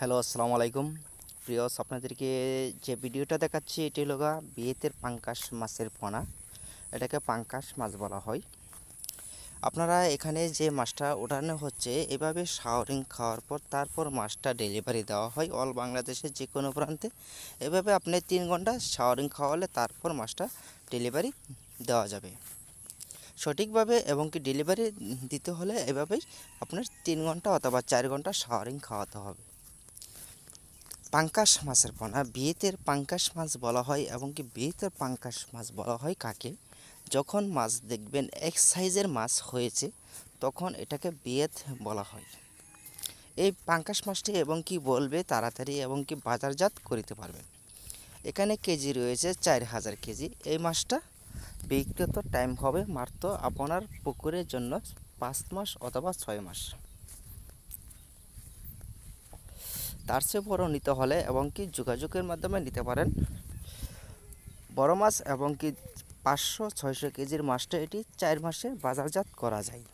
hello আসসালামু আলাইকুম প্রিয়স আপনাদেরকে যে ভিডিওটা দেখাচ্ছি এটি হলো গা বিয়েতের পাঙ্কাশ মাছের পোনা এটাকে পাঙ্কাশ মাছ বলা হয় আপনারা এখানে যে মাছটা ওঠানো হচ্ছে এভাবে শাওরিং খাওয়ার পর তারপর মাছটা ডেলিভারি দেওয়া হয় অল বাংলাদেশের যে কোনো প্রান্তে এভাবে আপনি তিন ঘন্টা শাওরিং খাওয়ালে তারপর মাছটা ডেলিভারি দেওয়া যাবে সঠিকভাবে এবং কি ডেলিভারি দিতে হলে এভাবেই আপনার তিন ঘন্টা অথবা চার ঘন্টা শাওয়ারিং খাওয়াতে হবে পাঙ্কাশ মাছের পোনা বিয়েতের পাঙ্কাশ মাছ বলা হয় এবং কি বিয়েতের পাঙ্কাশ মাছ বলা হয় কাকে যখন মাছ দেখবেন এক সাইজের মাছ হয়েছে তখন এটাকে বিয়েত বলা হয় এই পাঙ্কাশ মাছটি এবং কি বলবে তাড়াতাড়ি এবং কি বাজারজাত করিতে পারবেন এখানে কেজি রয়েছে চার হাজার কেজি এই মাছটা বিক্রত টাইম হবে মাত্র আপনার পুকুরের জন্য পাঁচ মাস অথবা ছয় মাস তার চেয়ে বড় নিতে হলে এবং কি যোগাযোগের মাধ্যমে নিতে পারেন বড় মাছ এবং কি পাঁচশো ছয়শো কেজির মাছটা এটি চার মাসে বাজারজাত করা যায়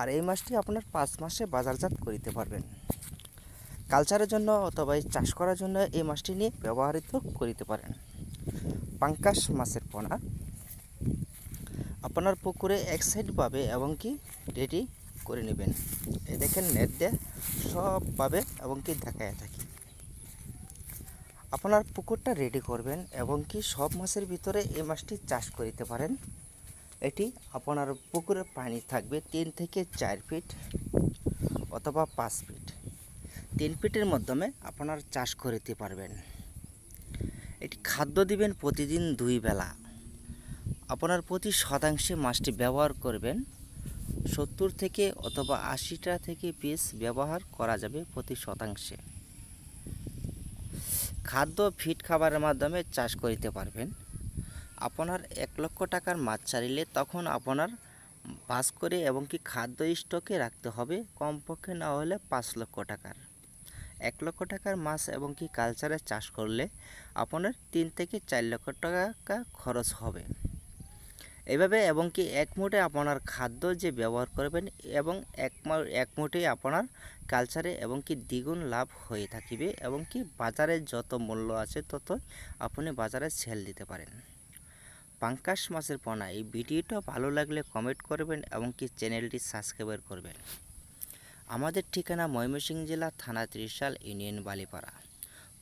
আর এই মাছটি আপনার পাঁচ মাসে বাজারজাত করিতে পারবেন কালচারের জন্য অথবা এই চাষ করার জন্য এই মাছটি নিয়ে ব্যবহৃত করিতে পারেন পাঙ্কাশ মাছের পোনা আপনার পুকুরে এক সাইডভাবে এবং কি এটি করে নেবেন এই দেখেন নেট দিয়ে সবভাবে এবং কি দেখায় থাকি আপনার পুকুরটা রেডি করবেন এবং কি সব মাসের ভিতরে এই মাছটি চাষ করিতে পারেন এটি আপনার পুকুরে পানি থাকবে তিন থেকে চার ফিট অথবা পাঁচ ফিট তিন ফিটের মাধ্যমে আপনার চাষ করিতে পারবেন এটি খাদ্য দিবেন প্রতিদিন দুই বেলা আপনার প্রতি শতাংশে মাছটি ব্যবহার করবেন সত্তর থেকে অথবা আশিটা থেকে পিস ব্যবহার করা যাবে প্রতি শতাংশে খাদ্য ফিট খাবারের মাধ্যমে চাষ করিতে পারবেন আপনার এক লক্ষ টাকার মাছ ছাড়িলে তখন আপনার পাস করে এবং কি খাদ্য স্টকে রাখতে হবে কমপক্ষে না হলে পাঁচ লক্ষ টাকার এক লক্ষ টাকার মাছ এবং কি কালচারে চাষ করলে আপনার তিন থেকে চার লক্ষ টাকা খরচ হবে এভাবে এবং কি এক মুঠে আপনার খাদ্য যে ব্যবহার করবেন এবং এক এক মুঠে আপনার কালচারে এবং কি দ্বিগুণ লাভ হয়ে থাকিবে এবং কি বাজারে যত মূল্য আছে তত আপনি বাজারে সেল দিতে পারেন পাঙ্কাশ মাছের পনা এই ভিডিওটা ভালো লাগলে কমেন্ট করবেন এবং কি চ্যানেলটি সাবস্ক্রাইব করবেন আমাদের ঠিকানা ময়মনসিংহ জেলা থানা ত্রিশাল ইউনিয়ন বালিপাড়া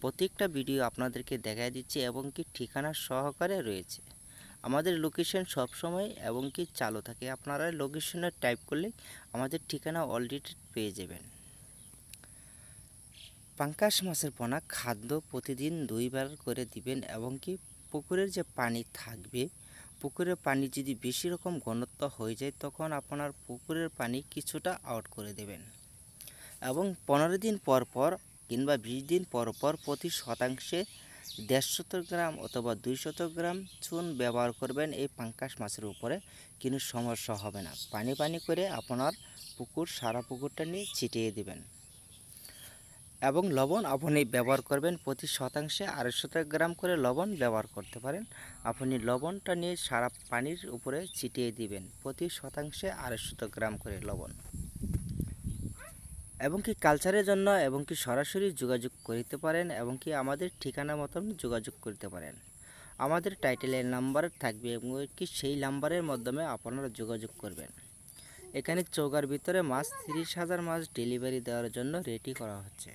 প্রত্যেকটা ভিডিও আপনাদেরকে দেখায় দিচ্ছে এবং কি ঠিকানা সহকারে রয়েছে আমাদের লোকেশন সবসময় এবং কি চালু থাকে আপনারা লোকেশনে টাইপ করলে আমাদের ঠিকানা অলরেডি পেয়ে যাবেন পাঙ্কাশ মাছের পোনা খাদ্য প্রতিদিন দুইবার করে দিবেন এবং কি পুকুরের যে পানি থাকবে পুকুরের পানি যদি বেশি রকম ঘনত্ব হয়ে যায় তখন আপনার পুকুরের পানি কিছুটা আউট করে দেবেন এবং পনেরো দিন পর পর কিংবা বিশ দিন পর পর প্রতি শতাংশে দেড়শত গ্রাম অথবা দুইশত গ্রাম চুন ব্যবহার করবেন এই পাঙ্কাশ মাছের উপরে কিন্তু সমস্যা হবে না পানি পানি করে আপনার পুকুর সারা পুকুরটা নিয়ে ছিটিয়ে দিবেন এবং লবণ আপনি ব্যবহার করবেন প্রতি শতাংশে আড়াইশত গ্রাম করে লবণ ব্যবহার করতে পারেন আপনি লবণটা নিয়ে সারা পানির উপরে ছিটিয়ে দিবেন প্রতি শতাংশে আড়াইশত গ্রাম করে লবণ এবং কি কালচারের জন্য এবং কি সরাসরি যোগাযোগ করিতে পারেন এবং কি আমাদের ঠিকানা মতন যোগাযোগ করতে পারেন আমাদের টাইটেলের নাম্বার থাকবে এবং কি সেই নাম্বারের মাধ্যমে আপনারা যোগাযোগ করবেন এখানে চৌকার ভিতরে মাছ তিরিশ হাজার মাছ ডেলিভারি দেওয়ার জন্য রেডি করা হচ্ছে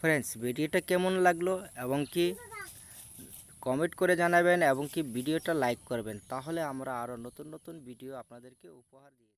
ফ্রেন্ডস ভিডিওটা কেমন লাগলো এবং কি কমেন্ট করে জানাবেন এবং কি ভিডিওটা লাইক করবেন তাহলে আমরা আরও নতুন নতুন ভিডিও আপনাদেরকে উপহার দিই